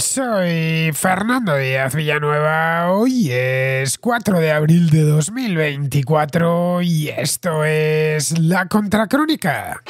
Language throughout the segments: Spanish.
Soy Fernando Díaz Villanueva, hoy es 4 de abril de 2024 y esto es La Contracrónica.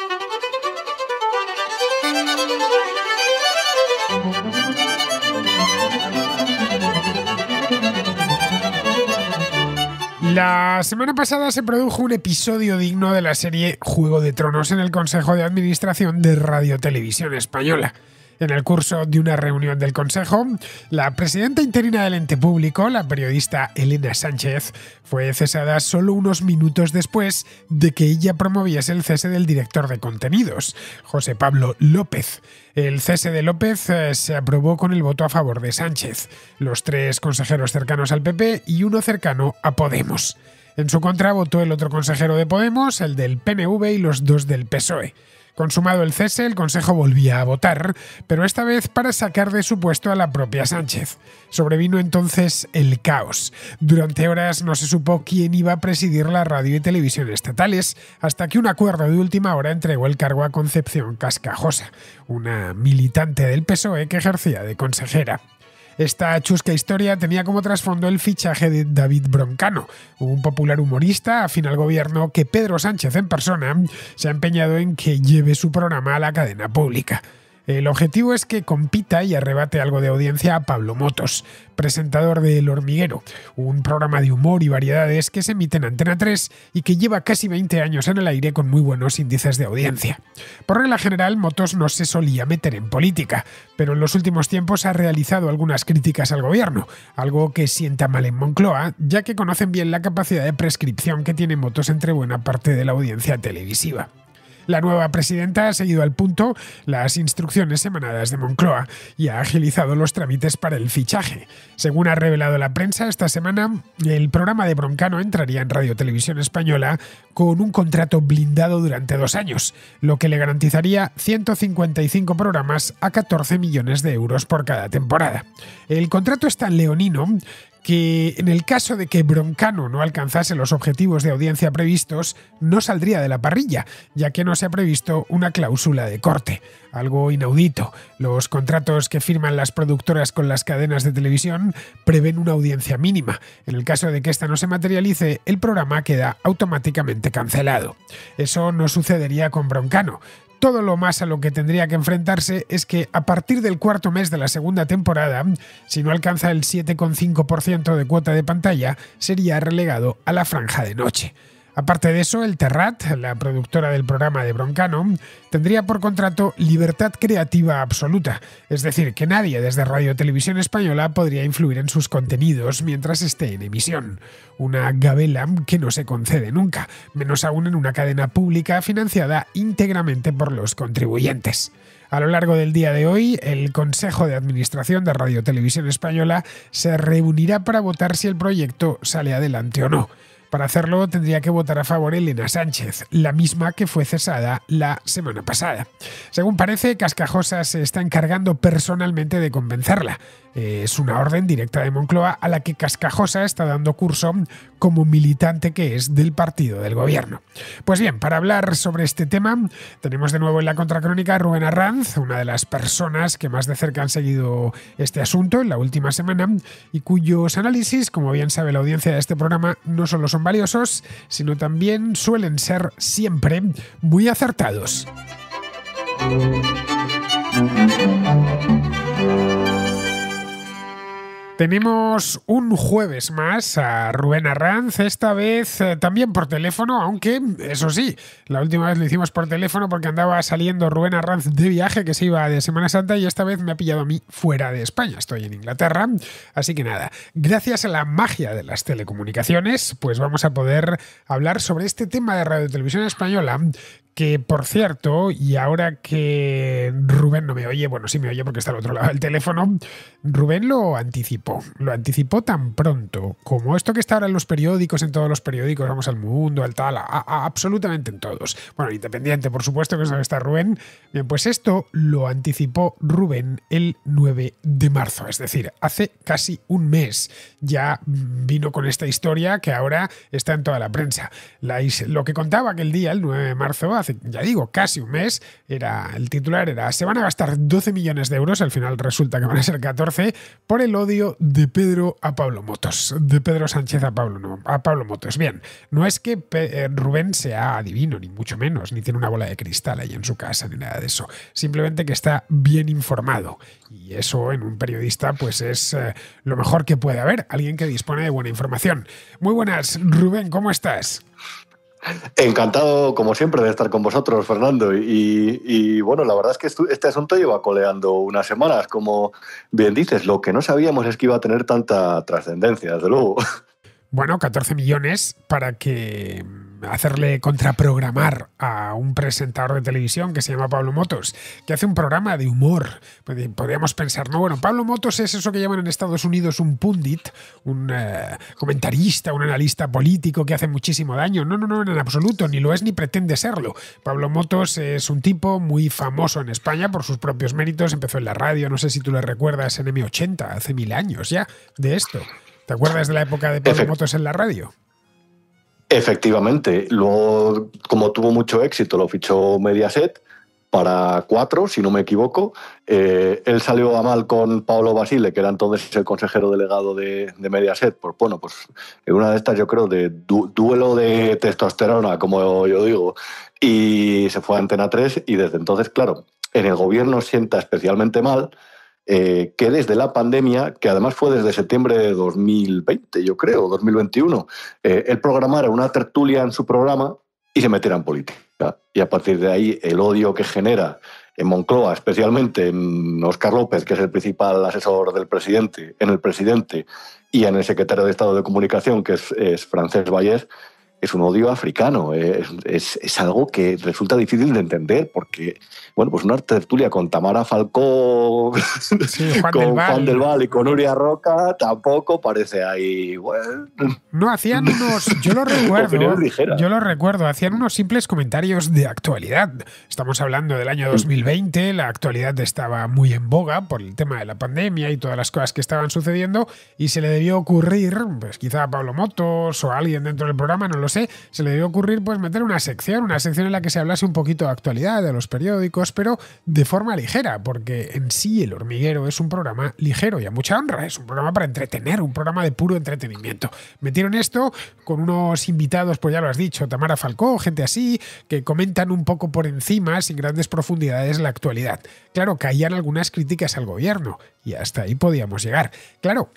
La semana pasada se produjo un episodio digno de la serie Juego de Tronos en el Consejo de Administración de Radio Televisión Española. En el curso de una reunión del Consejo, la presidenta interina del ente público, la periodista Elena Sánchez, fue cesada solo unos minutos después de que ella promoviese el cese del director de contenidos, José Pablo López. El cese de López eh, se aprobó con el voto a favor de Sánchez, los tres consejeros cercanos al PP y uno cercano a Podemos. En su contra votó el otro consejero de Podemos, el del PNV y los dos del PSOE. Consumado el cese, el Consejo volvía a votar, pero esta vez para sacar de su puesto a la propia Sánchez. Sobrevino entonces el caos. Durante horas no se supo quién iba a presidir la radio y televisión estatales, hasta que un acuerdo de última hora entregó el cargo a Concepción Cascajosa, una militante del PSOE que ejercía de consejera. Esta chusca historia tenía como trasfondo el fichaje de David Broncano, un popular humorista afín al gobierno que Pedro Sánchez en persona se ha empeñado en que lleve su programa a la cadena pública. El objetivo es que compita y arrebate algo de audiencia a Pablo Motos, presentador de El Hormiguero, un programa de humor y variedades que se emite en Antena 3 y que lleva casi 20 años en el aire con muy buenos índices de audiencia. Por regla general, Motos no se solía meter en política, pero en los últimos tiempos ha realizado algunas críticas al gobierno, algo que sienta mal en Moncloa, ya que conocen bien la capacidad de prescripción que tiene Motos entre buena parte de la audiencia televisiva. La nueva presidenta ha seguido al punto las instrucciones emanadas de Moncloa y ha agilizado los trámites para el fichaje. Según ha revelado la prensa esta semana, el programa de Broncano entraría en Radio Televisión Española con un contrato blindado durante dos años, lo que le garantizaría 155 programas a 14 millones de euros por cada temporada. El contrato está tan leonino que en el caso de que Broncano no alcanzase los objetivos de audiencia previstos, no saldría de la parrilla, ya que no se ha previsto una cláusula de corte, algo inaudito. Los contratos que firman las productoras con las cadenas de televisión prevén una audiencia mínima. En el caso de que esta no se materialice, el programa queda automáticamente cancelado. Eso no sucedería con Broncano. Todo lo más a lo que tendría que enfrentarse es que a partir del cuarto mes de la segunda temporada, si no alcanza el 7,5% de cuota de pantalla, sería relegado a la franja de noche. Aparte de eso, el Terrat, la productora del programa de Broncano, tendría por contrato libertad creativa absoluta, es decir, que nadie desde Radio Televisión Española podría influir en sus contenidos mientras esté en emisión. Una gabela que no se concede nunca, menos aún en una cadena pública financiada íntegramente por los contribuyentes. A lo largo del día de hoy, el Consejo de Administración de Radio Televisión Española se reunirá para votar si el proyecto sale adelante o no. Para hacerlo tendría que votar a favor Elena Sánchez, la misma que fue cesada la semana pasada. Según parece, Cascajosa se está encargando personalmente de convencerla. Eh, es una orden directa de Moncloa a la que Cascajosa está dando curso como militante que es del partido del gobierno. Pues bien, para hablar sobre este tema, tenemos de nuevo en la contracrónica a Rubén Arranz, una de las personas que más de cerca han seguido este asunto en la última semana y cuyos análisis, como bien sabe la audiencia de este programa, no solo son valiosos, sino también suelen ser siempre muy acertados. Tenemos un jueves más a Rubén Arranz, esta vez eh, también por teléfono, aunque eso sí, la última vez lo hicimos por teléfono porque andaba saliendo Rubén Arranz de viaje que se iba de Semana Santa y esta vez me ha pillado a mí fuera de España, estoy en Inglaterra. Así que nada, gracias a la magia de las telecomunicaciones, pues vamos a poder hablar sobre este tema de Radio y Televisión Española que por cierto, y ahora que Rubén no me oye, bueno, sí me oye porque está al otro lado del teléfono, Rubén lo anticipó, lo anticipó tan pronto como esto que está ahora en los periódicos, en todos los periódicos, vamos al mundo, al tal, absolutamente en todos. Bueno, independiente, por supuesto que es está Rubén. Bien, pues esto lo anticipó Rubén el 9 de marzo, es decir, hace casi un mes ya vino con esta historia que ahora está en toda la prensa. lo que contaba aquel día, el 9 de marzo, hace, ya digo, casi un mes, era, el titular era, se van a gastar 12 millones de euros, al final resulta que van a ser 14, por el odio de Pedro a Pablo Motos, de Pedro Sánchez a Pablo, no, a Pablo Motos. Bien, no es que eh, Rubén sea adivino, ni mucho menos, ni tiene una bola de cristal ahí en su casa, ni nada de eso, simplemente que está bien informado. Y eso en un periodista pues es eh, lo mejor que puede haber, alguien que dispone de buena información. Muy buenas, Rubén, ¿cómo estás? Encantado, como siempre, de estar con vosotros, Fernando. Y, bueno, la verdad es que este asunto lleva coleando unas semanas, como bien dices. Lo que no sabíamos es que iba a tener tanta trascendencia, desde luego. Bueno, 14 millones para que hacerle contraprogramar a un presentador de televisión que se llama Pablo Motos, que hace un programa de humor. Pues, eh, podríamos pensar, no, bueno, Pablo Motos es eso que llaman en Estados Unidos un pundit, un eh, comentarista, un analista político que hace muchísimo daño. No, no, no, en absoluto, ni lo es ni pretende serlo. Pablo Motos es un tipo muy famoso en España por sus propios méritos, empezó en la radio, no sé si tú le recuerdas en M80, hace mil años ya, de esto. ¿Te acuerdas de la época de Pablo Motos en la radio? Efectivamente. Luego, como tuvo mucho éxito, lo fichó Mediaset para cuatro, si no me equivoco. Eh, él salió a mal con Pablo Basile, que era entonces el consejero delegado de, Mediaset. por pues, bueno, pues en una de estas, yo creo, de duelo de testosterona, como yo digo. Y se fue a Antena 3 y desde entonces, claro, en el gobierno sienta especialmente mal eh, que desde la pandemia, que además fue desde septiembre de 2020, yo creo, 2021, eh, él programara una tertulia en su programa y se metiera en política. Y a partir de ahí, el odio que genera en Moncloa, especialmente en Oscar López, que es el principal asesor del presidente, en el presidente y en el secretario de Estado de Comunicación, que es, es Francés Vallés, es un odio africano. Eh, es, algo que resulta difícil de entender porque bueno, pues una tertulia con Tamara Falcó, con Juan del Val y con Uria Roca, tampoco parece ahí. No, hacían unos. Yo lo recuerdo. yo lo recuerdo. Hacían unos simples comentarios de actualidad. Estamos hablando del año 2020, mm. la actualidad estaba muy en boga por el tema de la pandemia y todas las cosas que estaban sucediendo, y se le debió ocurrir, pues quizá a Pablo Motos o a alguien dentro del programa, no lo sé, se le debió ocurrir pues meter una sección, una sección en la que se hablase un poquito de actualidad, de los periódicos pero de forma ligera, porque en sí el hormiguero es un programa ligero y a mucha honra, es un programa para entretener, un programa de puro entretenimiento. Metieron esto con unos invitados, pues ya lo has dicho, Tamara Falcó, gente así, que comentan un poco por encima, sin grandes profundidades, la actualidad. Claro, caían algunas críticas al gobierno y hasta ahí podíamos llegar. Claro,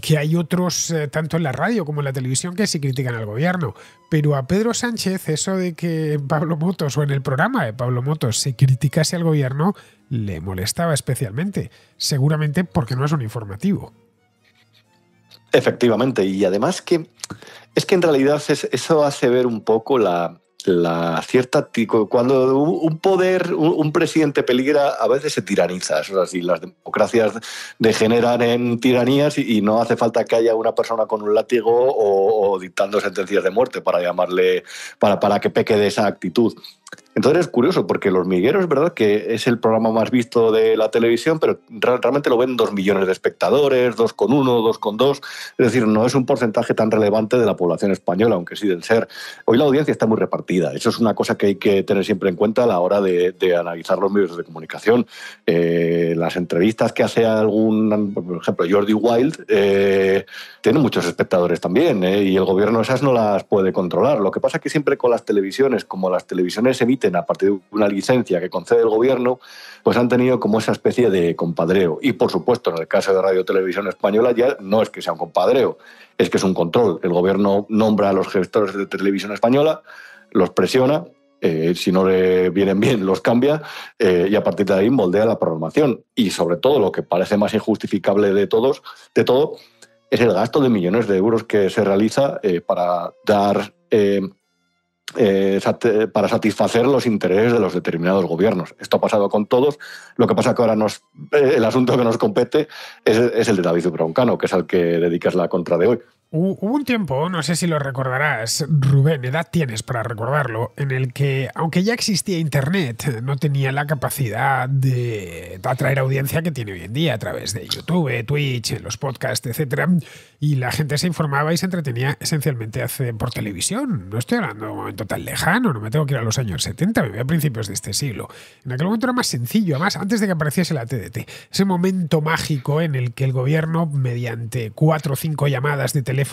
que hay otros, eh, tanto en la radio como en la televisión, que sí critican al gobierno. Pero a Pedro Sánchez, eso de que Pablo Motos o en el programa de Pablo Motos se criticase al gobierno, le molestaba especialmente. Seguramente porque no es un informativo. Efectivamente, y además que es que en realidad eso hace ver un poco la, la cierta cuando un poder un presidente peligra a veces se tiraniza las democracias degeneran en tiranías y no hace falta que haya una persona con un látigo o, dictando sentencias de muerte para llamarle para, para que peque de esa actitud entonces es curioso, porque Los Migueros, ¿verdad? Que es el programa más visto de la televisión, pero realmente lo ven dos millones de espectadores, dos con uno, dos con dos. Es decir, no es un porcentaje tan relevante de la población española, aunque sí del ser. Hoy la audiencia está muy repartida. Eso es una cosa que hay que tener siempre en cuenta a la hora de, analizar los medios de comunicación. Eh, las entrevistas que hace algún, por ejemplo, Jordi Wild, eh, tiene muchos espectadores también, eh, y el gobierno esas no las puede controlar. Lo que pasa es que siempre con las televisiones, como las televisiones emiten a partir de una licencia que concede el gobierno, pues han tenido como esa especie de compadreo. Y por supuesto, en el caso de Radio Televisión Española ya no es que sea un compadreo, es que es un control. El gobierno nombra a los gestores de Televisión Española, los presiona eh, si no le vienen bien, los cambia eh, y a partir de ahí moldea la programación. Y sobre todo, lo que parece más injustificable de, todos, de todo es el gasto de millones de euros que se realiza eh, para dar eh, para satisfacer los intereses de los determinados gobiernos. Esto ha pasado con todos. Lo que pasa que ahora nos, eh, el asunto que nos compete es, el de David Broncano, que es al que dedicas la contra de hoy. Hubo un tiempo, no sé si lo recordarás, Rubén, edad tienes para recordarlo, en el que, aunque ya existía Internet, no tenía la capacidad de atraer audiencia que tiene hoy en día a través de YouTube, Twitch, los podcasts, etc. Y la gente se informaba y se entretenía esencialmente por televisión. No estoy hablando de un momento tan lejano, no me tengo que ir a los años 70, me voy a principios de este siglo. En aquel momento era más sencillo, además, antes de que apareciese la TDT. Ese momento mágico en el que el gobierno, mediante cuatro o cinco llamadas de teléfono,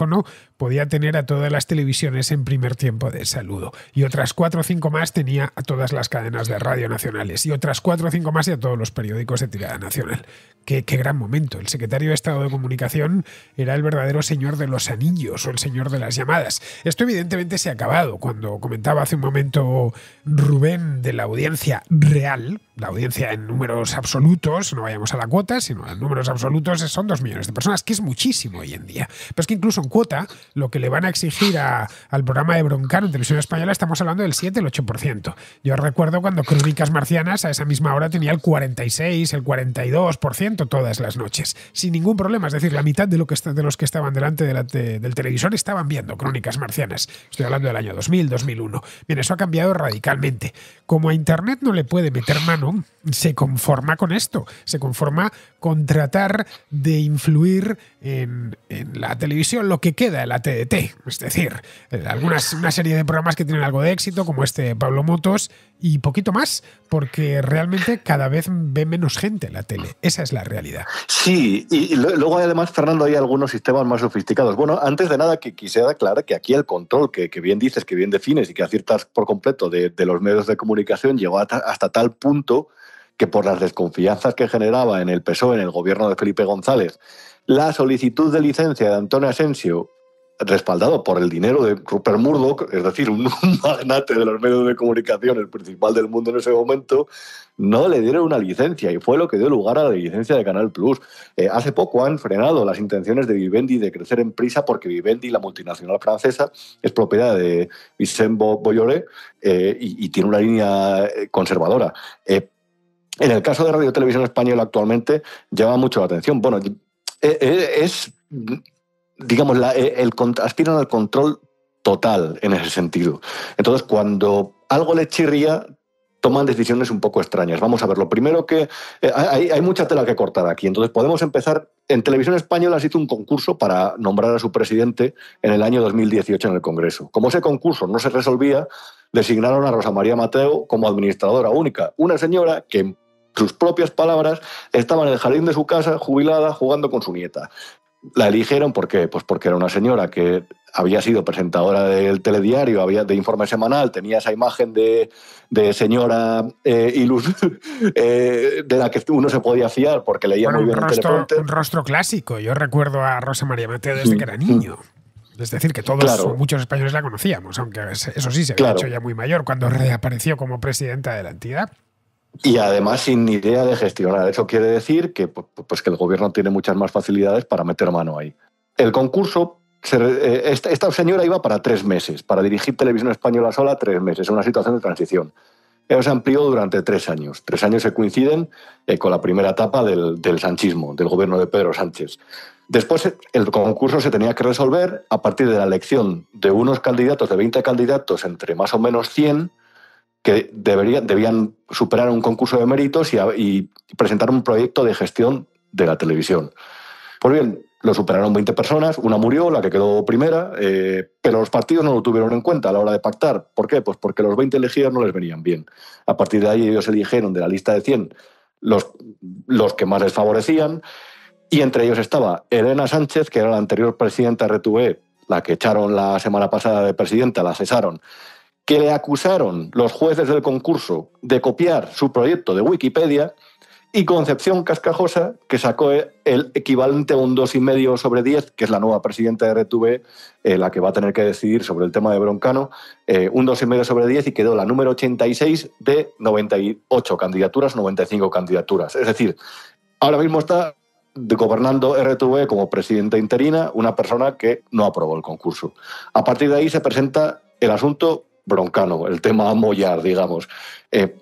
podía tener a todas las televisiones en primer tiempo de saludo. Y otras cuatro o cinco más tenía a todas las cadenas de radio nacionales. Y otras cuatro o cinco más y a todos los periódicos de tirada nacional. Qué, qué gran momento. El secretario de Estado de Comunicación era el verdadero señor de los anillos o el señor de las llamadas. Esto evidentemente se ha acabado. Cuando comentaba hace un momento Rubén de la audiencia real, la audiencia en números absolutos, no vayamos a la cuota, sino en números absolutos, son dos millones de personas, que es muchísimo hoy en día. Pero es que incluso cuota, lo que le van a exigir al programa de Broncano en televisión española, estamos hablando del 7, el 8%. Yo recuerdo cuando Crónicas Marcianas a esa misma hora tenía el 46, el 42% todas las noches, sin ningún problema. Es decir, la mitad de, lo que, de los que estaban delante del televisor estaban viendo Crónicas Marcianas. Estoy hablando del año 2000, 2001. Bien, eso ha cambiado radicalmente. Como a Internet no le puede meter mano, se conforma con esto, se conforma con tratar de influir en, la televisión lo que queda de la TDT. Es decir, eh, algunas, una serie de programas que tienen algo de éxito, como este de Pablo Motos, y poquito más, porque realmente cada vez ve menos gente en la tele. Esa es la realidad. Sí, y, luego además, Fernando, hay algunos sistemas más sofisticados. Bueno, antes de nada, que quisiera aclarar que aquí el control, que, bien dices, que bien defines y que aciertas por completo de, los medios de comunicación, llegó hasta tal punto que por las desconfianzas que generaba en el PSOE, en el gobierno de Felipe González, la solicitud de licencia de Antonio Asensio, respaldado por el dinero de Rupert Murdoch, es decir, un magnate de los medios de comunicación, el principal del mundo en ese momento, no le dieron una licencia y fue lo que dio lugar a la licencia de Canal Plus. Eh, hace poco han frenado las intenciones de Vivendi de crecer en prisa porque Vivendi, la multinacional francesa, es propiedad de Vicente Bolloré eh, y, tiene una línea eh, conservadora en el caso de Radio Televisión Española actualmente llama mucho la atención. Bueno, e, e, es, digamos, la, e, el, aspiran al control total en ese sentido. Entonces, cuando algo le chirría, toman decisiones un poco extrañas. Vamos a ver, lo primero que eh, hay, hay, mucha tela que cortar aquí, entonces podemos empezar. En Televisión Española se hizo un concurso para nombrar a su presidente en el año 2018 en el Congreso. Como ese concurso no se resolvía, designaron a Rosa María Mateo como administradora única, una señora que en sus propias palabras estaba en el jardín de su casa, jubilada, jugando con su nieta. La eligieron ¿por qué? Pues porque era una señora que había sido presentadora del telediario, había de informe semanal, tenía esa imagen de de señora eh, Ilus, eh, de la que uno se podía fiar porque leía muy bien un rostro, Un rostro clásico. Yo recuerdo a Rosa María Mateo desde que era niño. Es decir, que todos, muchos españoles la conocíamos, aunque eso sí se había hecho ya muy mayor cuando reapareció como presidenta de la entidad. Y además sin idea de gestionar. Eso quiere decir que, pues, pues que el gobierno tiene muchas más facilidades para meter mano ahí. El concurso eh, esta, señora iba para tres meses, para dirigir Televisión Española sola tres meses, una situación de transición. Eso se amplió durante tres años. Tres años se coinciden eh, con la primera etapa del, sanchismo, del gobierno de Pedro Sánchez. Después el concurso se tenía que resolver a partir de la elección de unos candidatos, de 20 candidatos, entre más o menos 100, que deberían, debían superar un concurso de méritos y, y presentar un proyecto de gestión de la televisión. Pues bien, lo superaron 20 personas, una murió, la que quedó primera, eh, pero los partidos no lo tuvieron en cuenta a la hora de pactar. ¿Por qué? Pues porque los 20 elegidos no les venían bien. A partir de ahí ellos eligieron de la lista de 100 los, los que más les favorecían y entre ellos estaba Elena Sánchez, que era la anterior presidenta de e, la que echaron la semana pasada de presidenta, la cesaron, que le acusaron los jueces del concurso de copiar su proyecto de Wikipedia y Concepción Cascajosa, que sacó el equivalente a un 2,5 sobre 10, que es la nueva presidenta de RTV, eh, la que va a tener que decidir sobre el tema de Broncano, eh, dos un 2,5 sobre 10 y quedó la número 86 de 98 candidaturas, 95 candidaturas. Es decir, ahora mismo está gobernando RTV como presidenta interina una persona que no aprobó el concurso. A partir de ahí se presenta el asunto broncano, el tema a mollar, digamos. Eh,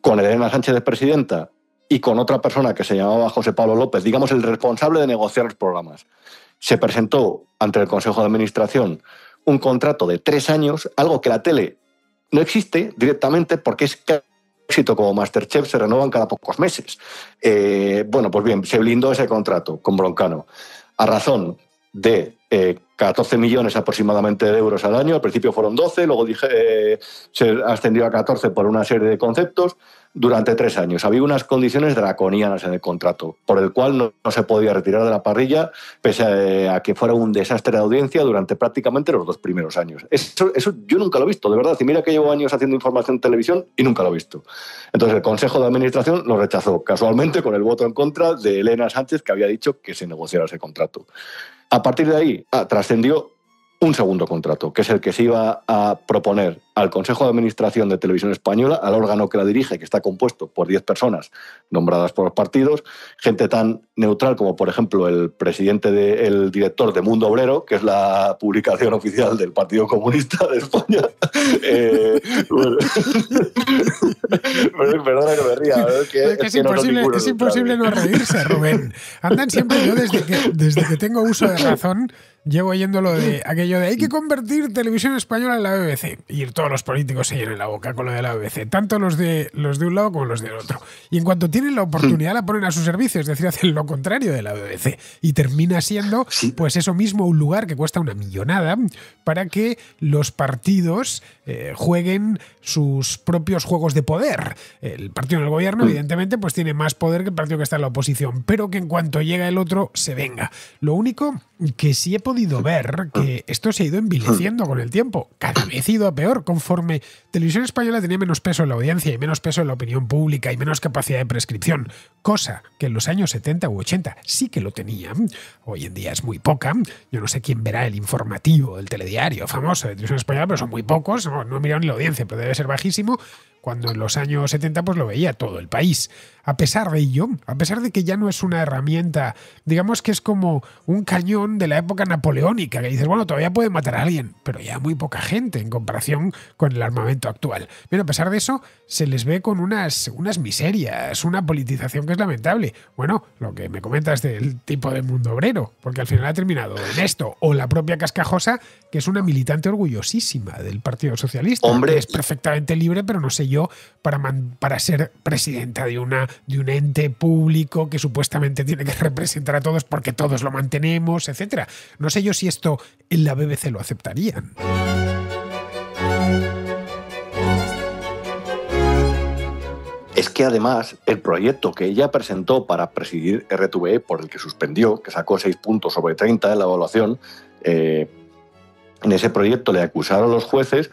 con Elena Sánchez de presidenta, y con otra persona que se llamaba José Pablo López, digamos el responsable de negociar los programas. Se presentó ante el Consejo de Administración un contrato de tres años, algo que la tele no existe directamente porque es éxito como Masterchef se renovan cada pocos meses. Eh, bueno, pues bien, se blindó ese contrato con Broncano a razón de 14 eh, millones aproximadamente de euros al año. Al principio fueron 12, luego dije, eh, se ascendió a 14 por una serie de conceptos durante tres años. Había unas condiciones draconianas en el contrato, por el cual no, se podía retirar de la parrilla, pese eh, a, que fuera un desastre de audiencia durante prácticamente los dos primeros años. Eso, eso yo nunca lo he visto, de verdad. si mira que llevo años haciendo información en televisión y nunca lo he visto. Entonces el Consejo de Administración lo rechazó, casualmente con el voto en contra de Elena Sánchez, que había dicho que se negociara ese contrato. A partir de ahí ah, trascendió un segundo contrato, que es el que se iba a proponer al Consejo de Administración de Televisión Española, al órgano que la dirige, que está compuesto por 10 personas nombradas por los partidos, gente tan neutral como, por ejemplo, el presidente, de, el director de Mundo Obrero, que es la publicación oficial del Partido Comunista de España. Eh, perdona que me ría. Es, imposible, no, es imposible no reírse, Rubén. Andan siempre yo desde que, desde que tengo uso de razón llevo oyendo lo de aquello de hay que convertir televisión española en la BBC. Y todos los políticos se llenan la boca con lo de la BBC, tanto los de, los de un lado como los del otro. Y en cuanto tienen la oportunidad la ponen a su servicio, es decir, hacen lo contrario de la BBC. Y termina siendo, pues eso mismo, un lugar que cuesta una millonada para que los partidos eh, jueguen sus propios juegos de poder. El partido en el gobierno, mm. evidentemente, pues tiene más poder que el partido que está en la oposición, pero que en cuanto llega el otro, se venga. Lo único que sí he podido ver que esto se ha ido envileciendo con el tiempo. Cada vez ido a peor. Conforme Televisión Española tenía menos peso en la audiencia y menos peso en la opinión pública y menos capacidad de prescripción, cosa que en los años 70 u 80 sí que lo tenía. Hoy en día es muy poca. Yo no sé quién verá el informativo, el telediario famoso de Televisión Española, pero son muy pocos. No, no he mirado ni la audiencia, pero debe ser bajísimo cuando en los años 70 pues lo veía todo el país. A pesar de ello, a pesar de que ya no es una herramienta, digamos que es como un cañón de la época napoleónica, que dices, bueno, todavía puede matar a alguien, pero ya muy poca gente en comparación con el armamento actual. Pero a pesar de eso, se les ve con unas, unas miserias, una politización que es lamentable. Bueno, lo que me comentas del tipo de mundo obrero, porque al final ha terminado en esto, o la propia cascajosa es una militante orgullosísima del Partido Socialista. Es perfectamente libre, pero no sé yo, para, para ser presidenta de, una, de un ente público que supuestamente tiene que representar a todos porque todos lo mantenemos, etcétera No sé yo si esto en la BBC lo aceptarían. Es que además el proyecto que ella presentó para presidir RTVE, por el que suspendió, que sacó 6 puntos sobre 30 en la evaluación, eh, en ese proyecto le acusaron los jueces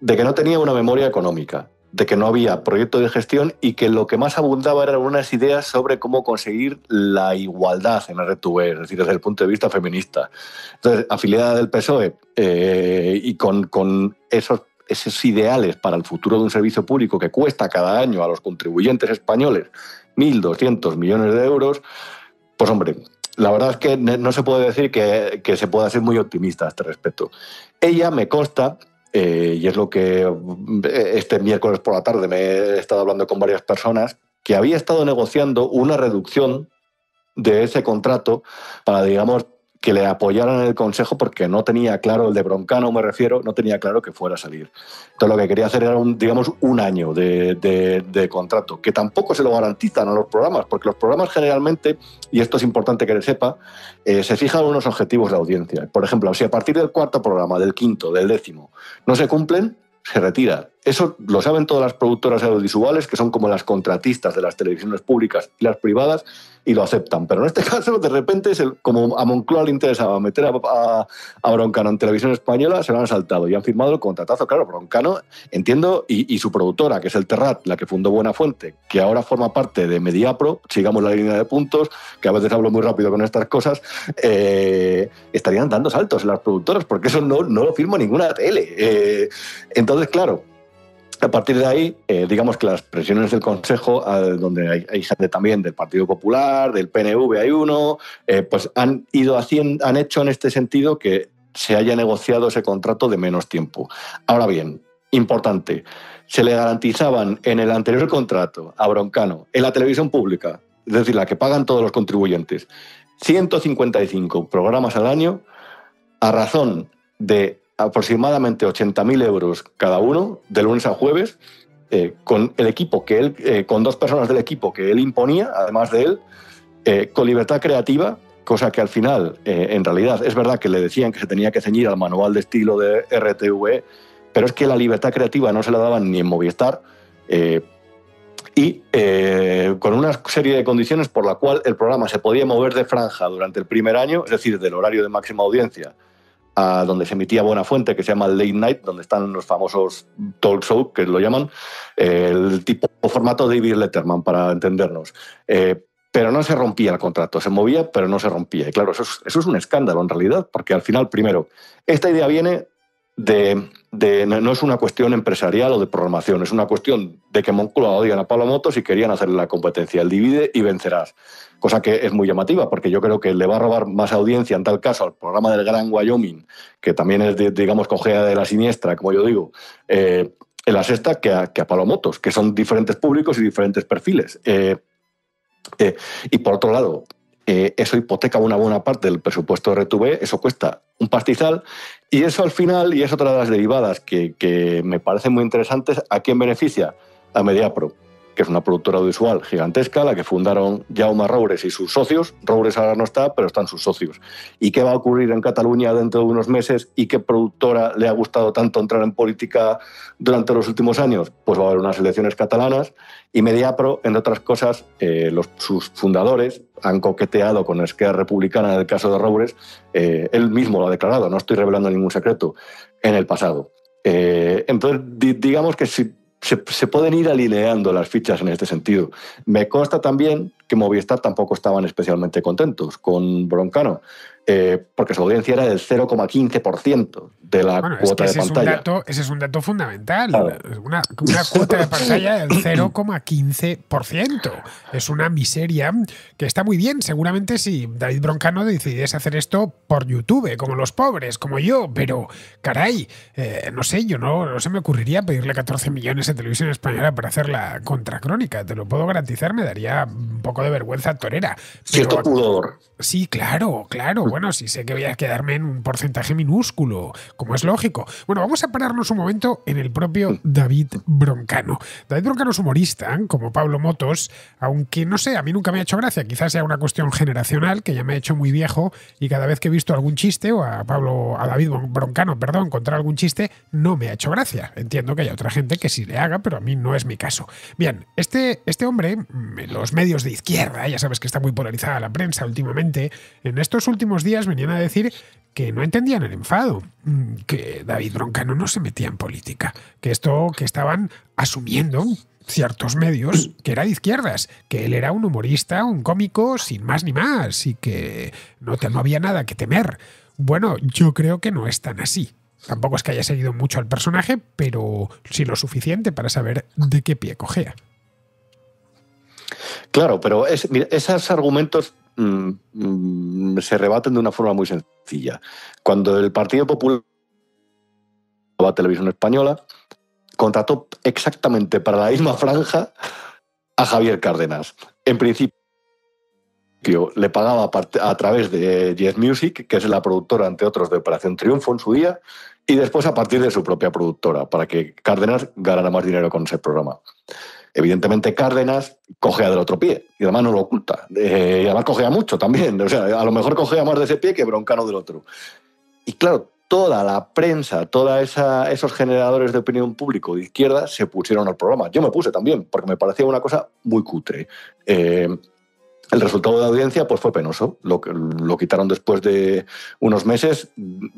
de que no tenía una memoria económica, de que no había proyecto de gestión y que lo que más abundaba eran unas ideas sobre cómo conseguir la igualdad en RTV, es decir, desde el punto de vista feminista. Entonces, afiliada del PSOE eh, y con, esos, esos ideales para el futuro de un servicio público que cuesta cada año a los contribuyentes españoles 1.200 millones de euros, pues hombre, la verdad es que no se puede decir que, se pueda ser muy optimista a este respecto. Ella me consta eh, y es lo que eh, este miércoles por la tarde me he estado hablando con varias personas, que había estado negociando una reducción de ese contrato para, digamos, que le apoyaran en el Consejo porque no tenía claro, el de Broncano me refiero, no tenía claro que fuera a salir. Entonces lo que quería hacer era, un, digamos, un año de, contrato, que tampoco se lo garantizan a los programas, porque los programas generalmente, y esto es importante que le sepa, eh, se fijan unos objetivos de audiencia. Por ejemplo, si a partir del cuarto programa, del quinto, del décimo, no se cumplen, se retira. Eso lo saben todas las productoras audiovisuales, que son como las contratistas de las televisiones públicas y las privadas, y lo aceptan. Pero en este caso, de repente, como a Moncloa le interesaba meter a, Broncano en televisión española, se lo han saltado y han firmado el contratazo. Claro, Broncano, entiendo, y, su productora, que es el Terrat, la que fundó Buena Fuente, que ahora forma parte de Mediapro, sigamos la línea de puntos, que a veces hablo muy rápido con estas cosas, eh, estarían dando saltos las productoras, porque eso no, no lo firma ninguna tele. Eh, entonces, claro a partir de ahí, eh, digamos que las presiones del Consejo, donde hay, gente también del Partido Popular, del PNV hay uno, eh, pues han ido haciendo, han hecho en este sentido que se haya negociado ese contrato de menos tiempo. Ahora bien, importante, se le garantizaban en el anterior contrato a Broncano, en la televisión pública, es decir, la que pagan todos los contribuyentes, 155 programas al año a razón de aproximadamente 80.000 euros cada uno, de lunes a jueves, eh, con el equipo que él, eh, con dos personas del equipo que él imponía, además de él, eh, con libertad creativa, cosa que al final, en realidad, es verdad que le decían que se tenía que ceñir al manual de estilo de RTVE, pero es que la libertad creativa no se la daban ni en Movistar. y con una serie de condiciones por la cual el programa se podía mover de franja durante el primer año, es decir, del horario de máxima audiencia a donde se emitía Buena Fuente, que se llama Late Night, donde están los famosos talk show, que lo llaman, el tipo formato David Letterman, para entendernos. Eh, pero no se rompía el contrato, se movía, pero no se rompía. Y claro, eso es, eso es un escándalo en realidad, porque al final, primero, esta idea viene de, no es una cuestión empresarial o de programación, es una cuestión de que Moncloa odian a Pablo Motos y querían hacerle la competencia. El divide y vencerás. Cosa que es muy llamativa, porque yo creo que le va a robar más audiencia en tal caso al programa del Gran Wyoming, que también es, de, digamos, cojea de la siniestra, como yo digo, eh, en la sexta, que a, que Pablo Motos, que son diferentes públicos y diferentes perfiles. Eh, eh, y por otro lado, eh, eso hipoteca una buena parte del presupuesto de RTV, eso cuesta un pastizal, y eso al final, y es otra de las derivadas que, me parecen muy interesantes, ¿a quién beneficia? A Mediapro, que es una productora audiovisual gigantesca, la que fundaron Jaume Roures y sus socios. Roures ahora no está, pero están sus socios. ¿Y qué va a ocurrir en Cataluña dentro de unos meses? ¿Y qué productora le ha gustado tanto entrar en política durante los últimos años? Pues va a haber unas elecciones catalanas y Mediapro, entre otras cosas, eh, sus fundadores han coqueteado con la izquierda republicana en el caso de Robles, eh, él mismo lo ha declarado, no estoy revelando ningún secreto, en el pasado. Eh, entonces, digamos que se, se, pueden ir alineando las fichas en este sentido. Me consta también que Movistar tampoco estaban especialmente contentos con Broncano. Eh, porque su audiencia era del 0,15% de la bueno, cuota de pantalla. ese es un dato fundamental. Una, una, cuota de pantalla del 0,15%. Es una miseria que está muy bien. Seguramente si David Broncano decidiese hacer esto por YouTube, como los pobres, como yo, pero caray, eh, no sé, yo no, no se me ocurriría pedirle 14 millones a Televisión Española para hacer la contracrónica. Te lo puedo garantizar, me daría un poco de vergüenza torera. Cierto pudor. Sí, claro, claro bueno, sí sé que voy a quedarme en un porcentaje minúsculo, como es lógico. Bueno, vamos a pararnos un momento en el propio David Broncano. David Broncano es humorista, como Pablo Motos, aunque no sé, a mí nunca me ha hecho gracia, quizás sea una cuestión generacional, que ya me ha hecho muy viejo y cada vez que he visto algún chiste, o a Pablo, a David Broncano, perdón, contra algún chiste, no me ha hecho gracia. Entiendo que hay otra gente que sí le haga, pero a mí no es mi caso. Bien, este, este hombre, mm, en los medios de izquierda, ya sabes que está muy polarizada la prensa últimamente, en estos últimos días venían a decir que no entendían el enfado, mm, que David Broncano no se metía en política, que esto que estaban asumiendo ciertos medios que era de izquierdas, que él era un humorista, un cómico sin más ni más y que no, no había nada que temer. Bueno, yo creo que no es tan así. Tampoco es que haya seguido mucho al personaje, pero sí lo suficiente para saber de qué pie cogea. Claro, pero es, esos argumentos Mm, se rebaten de una forma muy sencilla. Cuando el Partido Popular la televisión española, contrató exactamente para la misma franja a Javier Cárdenas. En principio le pagaba a través de Yes Music, que es la productora, entre otros, de Operación Triunfo en su día, y después a partir de su propia productora, para que Cárdenas ganara más dinero con ese programa. Evidentemente Cárdenas cogea del otro pie y además no lo oculta. Eh, y además cogea mucho también. O sea, a lo mejor cogea más de ese pie que Broncano del otro. Y claro, toda la prensa, todos esos generadores de opinión público de izquierda se pusieron al programa. Yo me puse también, porque me parecía una cosa muy cutre. Eh, el resultado de la audiencia pues, fue penoso. Lo, lo, quitaron después de unos meses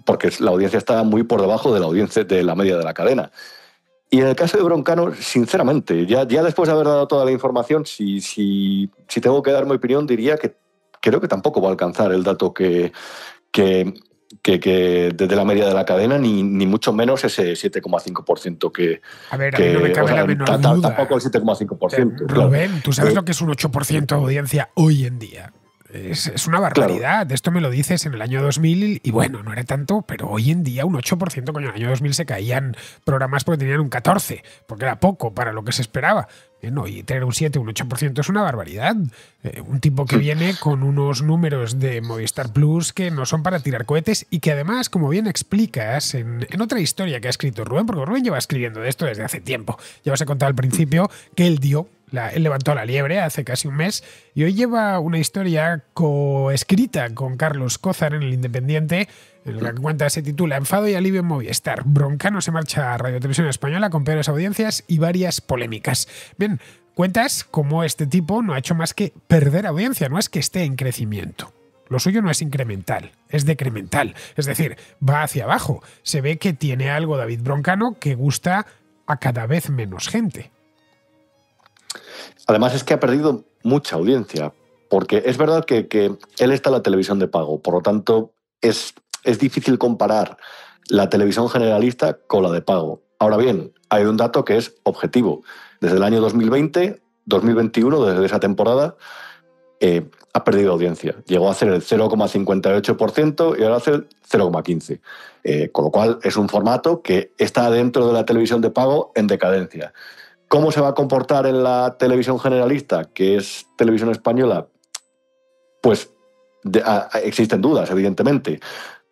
porque la audiencia estaba muy por debajo de la audiencia de la media de la cadena. Y en el caso de Broncano, sinceramente, ya, ya después de haber dado toda la información, si, si tengo que dar mi opinión, diría que creo que tampoco va a alcanzar el dato que, que, que, desde la media de la cadena, ni, mucho menos ese 7,5% que. A ver, a mí no me cabe la menor duda. Tampoco el 7,5%. Rubén, ven, tú sabes lo que es un 8% de audiencia hoy en día. Es, una barbaridad. Esto me lo dices en el año 2000 y bueno, no era tanto, pero hoy en día un 8%, coño, en el año 2000 se caían programas porque tenían un 14, porque era poco para lo que se esperaba. Eh, y tener un 7, un 8% es una barbaridad. Eh, un tipo que viene con unos números de Movistar Plus que no son para tirar cohetes y que además, como bien explicas en, otra historia que ha escrito Rubén, porque Rubén lleva escribiendo de esto desde hace tiempo, ya os he contado al principio que él dio, la, él levantó la liebre hace casi un mes y hoy lleva una historia coescrita con Carlos Cózar en El Independiente la cuenta se titula Enfado y alivio en Movistar. Broncano se marcha a Radio Televisión Española con peores audiencias y varias polémicas. Bien, cuentas como este tipo no ha hecho más que perder audiencia, no es que esté en crecimiento. Lo suyo no es incremental, es decremental. Es decir, va hacia abajo. Se ve que tiene algo David Broncano que gusta a cada vez menos gente. Además es que ha perdido mucha audiencia, porque es verdad que, que él está en la televisión de pago, por lo tanto es es difícil comparar la televisión generalista con la de pago. Ahora bien, hay un dato que es objetivo. Desde el año 2020, 2021, desde esa temporada, eh, ha perdido audiencia. Llegó a ser el 0,58% y ahora hace el 0,15%. Eh, con lo cual es un formato que está dentro de la televisión de pago en decadencia. ¿Cómo se va a comportar en la televisión generalista, que es televisión española? Pues existen dudas, evidentemente.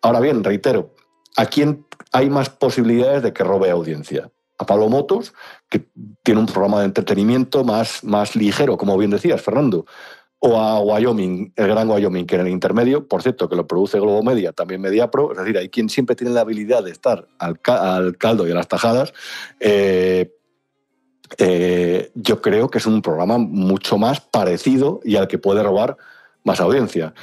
Ahora bien, reitero, ¿a quién hay más posibilidades de que robe audiencia? A Pablo Motos, que tiene un programa de entretenimiento más, más ligero, como bien decías, Fernando. O a Wyoming, el gran Wyoming, que en el intermedio, por cierto, que lo produce Globo Media, también MediaPro, es decir, hay quien siempre tiene la habilidad de estar al, caldo y a las tajadas. Eh, eh, yo creo que es un programa mucho más parecido y al que puede robar más audiencia.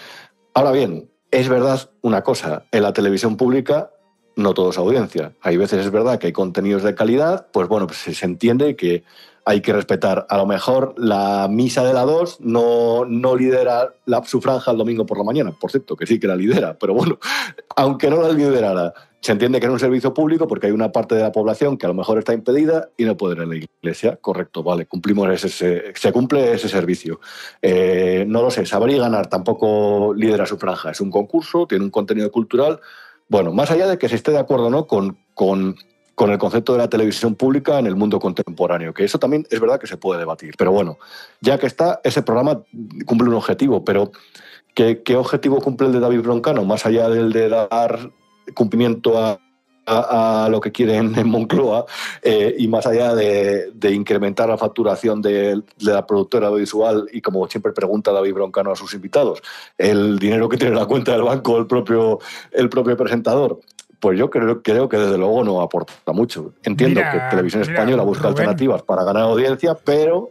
Ahora bien, es verdad una cosa, en la televisión pública no todo es audiencia. Hay veces es verdad que hay contenidos de calidad, pues bueno, pues se entiende que hay que respetar. A lo mejor la misa de la 2 no, no lidera la, su franja el domingo por la mañana. Por cierto, que sí que la lidera, pero bueno, aunque no la liderara, se entiende que es un servicio público porque hay una parte de la población que a lo mejor está impedida y no puede ir a la iglesia. Correcto, vale, cumplimos ese, se cumple ese servicio. Eh, no lo sé, saber ganar tampoco lidera su franja. Es un concurso, tiene un contenido cultural. Bueno, más allá de que se esté de acuerdo o no con, el concepto de la televisión pública en el mundo contemporáneo, que eso también es verdad que se puede debatir. Pero bueno, ya que está, ese programa cumple un objetivo, pero ¿qué, qué objetivo cumple el de David Broncano? Más allá del de dar cumplimiento a, lo que quieren en Moncloa eh, y más allá de, incrementar la facturación de, la productora audiovisual y como siempre pregunta David Broncano a sus invitados, el dinero que tiene la cuenta del banco el propio, el propio presentador. Pues yo creo, creo que desde luego no aporta mucho. Entiendo que Televisión Española busca alternativas para ganar audiencia, pero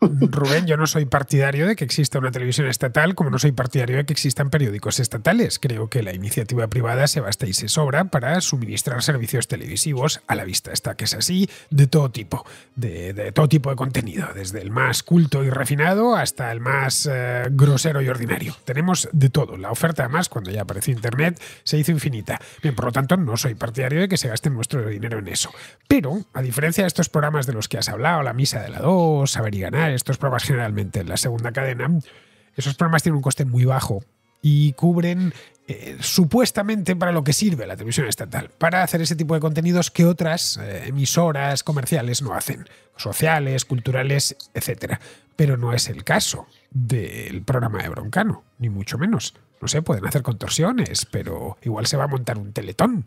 Rubén, yo no soy partidario de que exista una televisión estatal, como no soy partidario de que existan periódicos estatales. Creo que la iniciativa privada se basta y se sobra para suministrar servicios televisivos a la vista está que es así, de todo tipo, de, todo tipo de contenido, desde el más culto y refinado hasta el más eh, grosero y ordinario. Tenemos de todo. La oferta, además, cuando ya apareció Internet, se hizo infinita. Bien, por lo tanto, no soy partidario de que se gasten nuestro dinero en eso. Pero, a diferencia de estos programas de los que has hablado, La Misa de la 2, Saber y Ganar, estos programas generalmente en la segunda cadena, esos programas tienen un coste muy bajo y cubren eh, supuestamente para lo que sirve la televisión estatal, para hacer ese tipo de contenidos que otras eh, emisoras comerciales no hacen, sociales, culturales, etc. Pero no es el caso del programa de Broncano, ni mucho menos. No sé, pueden hacer contorsiones, pero igual se va a montar un teletón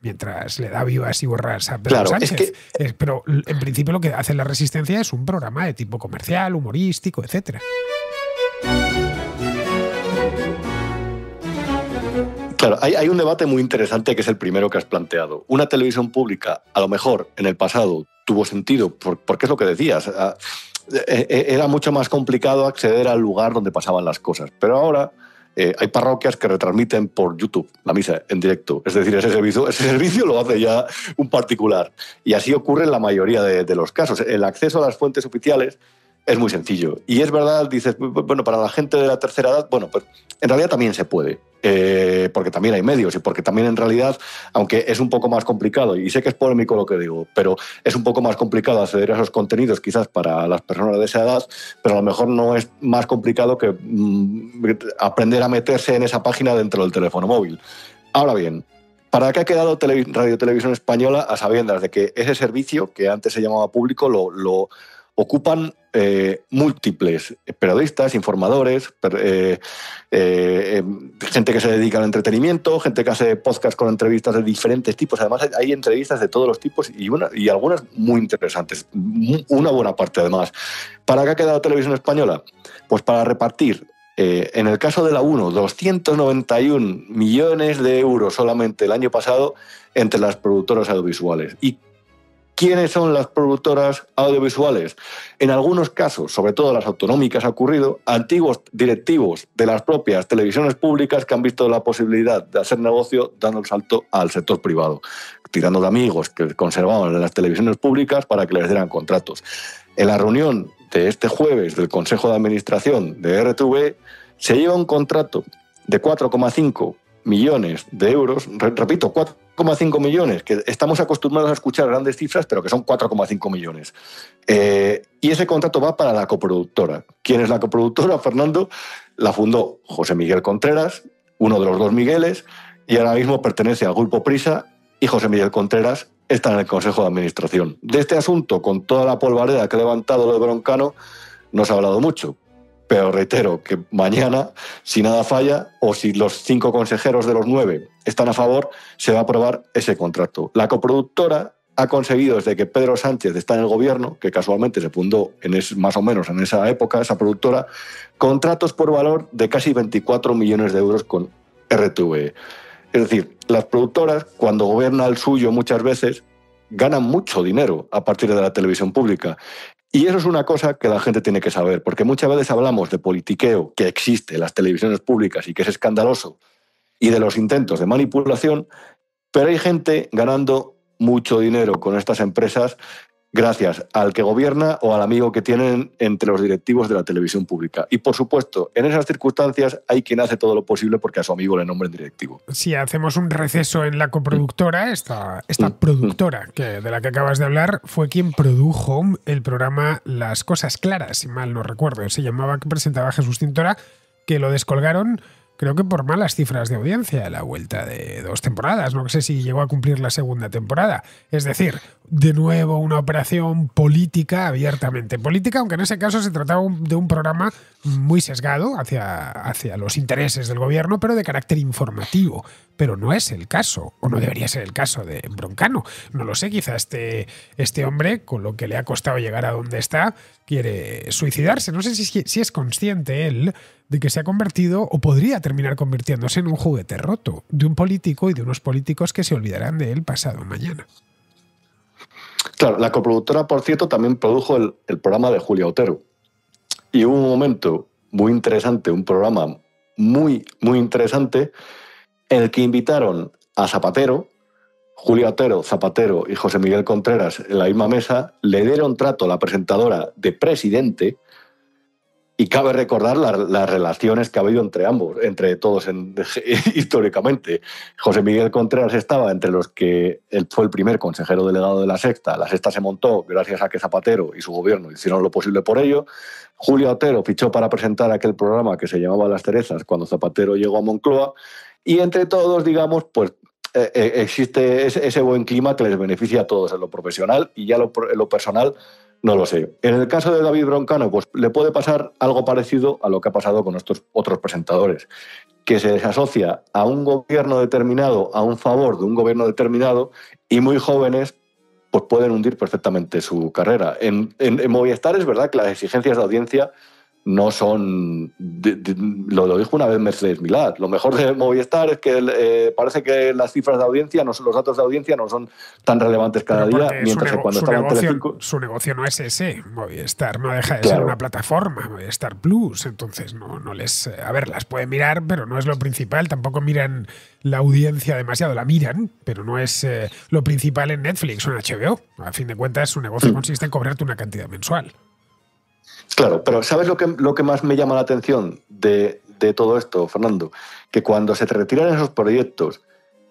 mientras le da vivas y borras a Pedro Sánchez. pero en principio lo que hace la resistencia es un programa de tipo comercial, humorístico, etc. Claro, hay, un debate muy interesante que es el primero que has planteado. Una televisión pública, a lo mejor en el pasado, tuvo sentido, porque es lo que decías. Ah, eh, eh, era mucho más complicado acceder al lugar donde pasaban las cosas. Pero ahora eh, hay parroquias que retransmiten por YouTube la misa en directo. Es decir, ese servicio, ese servicio lo hace ya un particular. Y así ocurre en la mayoría de, de los casos. El acceso a las fuentes oficiales es muy sencillo. Y es verdad, dices, bueno, para la gente de la tercera edad, bueno, pues en realidad también se puede, eh, porque también hay medios y porque también en realidad, aunque es un poco más complicado, y sé que es polémico lo que digo, pero es un poco más complicado acceder a esos contenidos quizás para las personas de esa edad, pero a lo mejor no es más complicado que mm, aprender a meterse en esa página dentro del teléfono móvil. Ahora bien, ¿Para qué ha quedado Radio Televisión Española a sabiendas de que ese servicio, que antes se llamaba público, lo, lo, ocupan eh, múltiples periodistas, informadores, eh, eh, em, gente que se dedica al entretenimiento, gente que hace podcast con entrevistas de diferentes tipos. Además, hay entrevistas de todos los tipos y, una, y algunas muy interesantes, una buena parte además. ¿Para qué ha quedado Televisión Española? Pues para repartir en el caso de la 1, 291 millones de euros solamente el año pasado entre las productoras audiovisuales. Y quiénes son las productoras audiovisuales. En algunos casos, sobre todo las autonómicas, ha ocurrido antiguos directivos de las propias televisiones públicas que han visto la posibilidad de hacer negocio dando el salto al sector privado, tirando de amigos que conservaban en las televisiones públicas para que les dieran contratos. En la reunión de este jueves del Consejo de Administración de RTV se lleva un contrato de 4,5 millones de euros, repito, 4,5 millones, que estamos acostumbrados a escuchar grandes cifras, pero que son 4,5 millones. Eh, y ese contrato va para la coproductora. ¿Quién es la coproductora, Fernando? La fundó José Miguel Contreras, uno de los dos Migueles, y ahora mismo pertenece al Grupo Prisa y José Miguel Contreras está en el Consejo de Administración. De este asunto, con toda la polvareda que ha levantado lo de Broncano, no se ha hablado mucho, pero reitero que mañana, si nada falla, o si los cinco consejeros de los nueve están a favor, se va a aprobar ese contrato. La coproductora ha conseguido desde que Pedro Sánchez está en el gobierno, que casualmente se fundó en más o menos en esa época, esa productora, contratos por valor de casi 24 millones de euros con RTVE. Es decir, las productoras, cuando gobierna el suyo muchas veces, ganan mucho dinero a partir de la televisión pública. Y eso es una cosa que la gente tiene que saber, porque muchas veces hablamos de politiqueo que existe en las televisiones públicas y que es escandaloso, y de los intentos de manipulación, pero hay gente ganando mucho dinero con estas empresas gracias al que gobierna o al amigo que tienen entre los directivos de la televisión pública. Y por supuesto, en esas circunstancias hay quien hace todo lo posible porque a su amigo le nombren directivo. Si hacemos un receso en la coproductora, esta, esta mm. productora que, de la que acabas de hablar fue quien produjo el programa Las Cosas Claras, si mal no recuerdo. Se llamaba que presentaba Jesús Cintora, que lo descolgaron creo que por malas cifras de audiencia a la vuelta de dos temporadas. No sé si llegó a cumplir la segunda temporada. Es decir, de nuevo una operación política abiertamente política, aunque en ese caso se trataba de un programa muy sesgado hacia, hacia los intereses del gobierno, pero de carácter informativo. Pero no es el caso, o no debería ser el caso de Broncano. No lo sé, quizá este, este hombre, con lo que le ha costado llegar a donde está, quiere suicidarse. No sé si, si es consciente él de que se ha convertido o podría terminar convirtiéndose en un juguete roto de un político y de unos políticos que se olvidarán de él pasado mañana. Claro, la coproductora, por cierto, también produjo el, programa de Julia Otero. Y hubo un momento muy interesante, un programa muy, muy interesante, en el que invitaron a Zapatero, Julia Otero, Zapatero y José Miguel Contreras en la misma mesa, le dieron trato a la presentadora de presidente y cabe recordar las relaciones que ha habido entre ambos, entre todos históricamente. José Miguel Contreras estaba entre los que él fue el primer consejero delegado de la Sexta. La Sexta se montó gracias a que Zapatero y su gobierno hicieron lo posible por ello. Julio Otero fichó para presentar aquel programa que se llamaba Las Cerezas cuando Zapatero llegó a Moncloa. Y entre todos, digamos, pues eh, eh, existe ese buen clima que les beneficia a todos en lo profesional y ya en lo personal no lo sé. En el caso de David Broncano, pues le puede pasar algo parecido a lo que ha pasado con estos otros presentadores, que se desasocia a un gobierno determinado, a un favor de un gobierno determinado, y muy jóvenes pues pueden hundir perfectamente su carrera. En, en, en Movistar es verdad que las exigencias de audiencia no son. lo, dijo una vez Mercedes Milad. Lo mejor de Movistar es que eh, parece que las cifras de audiencia, no son, los datos de audiencia no son tan relevantes cada día, mientras que cuando Su negocio no es ese. Movistar no deja de ser una plataforma, Movistar Plus. Entonces, no, les. Eh, a ver, las pueden mirar, pero no es lo principal. Tampoco miran la audiencia demasiado, la miran, pero no es eh, lo principal en Netflix o en HBO. A fin de cuentas, su negocio mm. consiste en cobrarte una cantidad mensual. Claro, pero ¿sabes lo que, lo que más me llama la atención de, de todo esto, Fernando? Que cuando se te retiran esos proyectos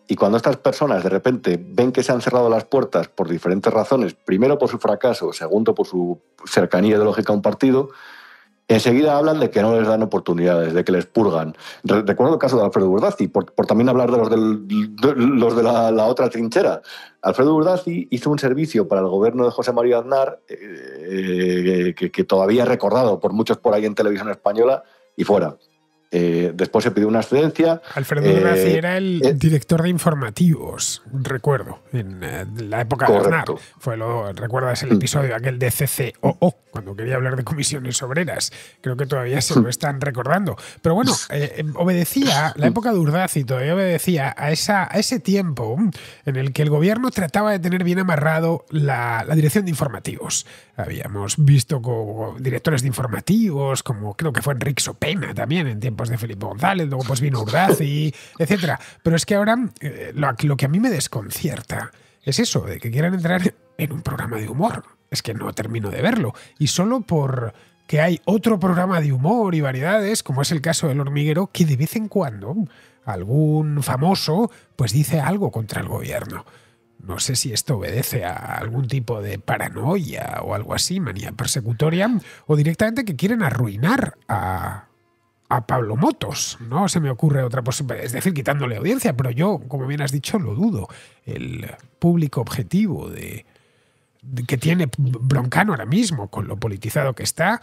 y cuando estas personas de repente ven que se han cerrado las puertas por diferentes razones, primero por su fracaso, segundo por su cercanía ideológica a un partido, enseguida hablan de que no les dan oportunidades, de que les purgan. Recuerdo el caso de Alfredo Urdazi, por, también hablar de los, de, los de la, otra trinchera. Alfredo Urdazi hizo un servicio para el gobierno de José María Aznar, eh, eh, que, que, todavía es recordado por muchos por ahí en televisión española, y fuera. Eh, después se pidió una excedencia. Alfredo eh, era el eh, director de informativos, recuerdo, en, eh, la época de Fue lo, ¿Recuerdas el mm. episodio aquel de CCOO, cuando quería hablar de comisiones obreras? Creo que todavía se lo mm. están recordando. Pero bueno, em, obedecía, la mm. época de Urdaz y todavía obedecía a, ese tiempo en el que el gobierno trataba de tener bien amarrado la, la dirección de informativos. Habíamos visto como directores de informativos, como creo que fue Enrique Sopena también en tiempos de Felipe González, luego pues vino Urdazi, etc. Pero es que ahora eh, lo, que a mí me desconcierta es eso, de que quieran entrar en un programa de humor. Es que no termino de verlo. Y solo por que hay otro programa de humor y variedades, como es el caso del hormiguero, que de vez en cuando algún famoso pues dice algo contra el gobierno. No sé si esto obedece a algún tipo de paranoia o algo así, manía persecutoria, o directamente que quieren arruinar a, Pablo Motos. No se me ocurre otra posibilidad, es decir, quitándole audiencia, pero yo, como bien has dicho, lo dudo. El público objetivo de, que tiene Broncano ahora mismo, con lo politizado que está,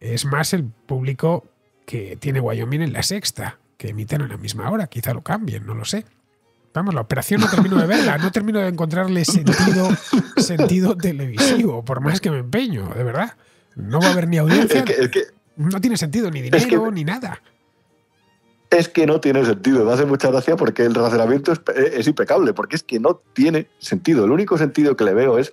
es más el público que tiene Wyoming en la sexta, que emiten a la misma hora. Quizá lo cambien, no lo sé. Vamos, la operación no termino de verla, no termino de encontrarle sentido, sentido televisivo, por más que me empeño, de verdad. No va a haber ni audiencia. no tiene sentido, ni dinero, ni nada. Es que no tiene sentido. Me hace mucha gracia porque el razonamiento es, impecable, porque es que no tiene sentido. El único sentido que le veo es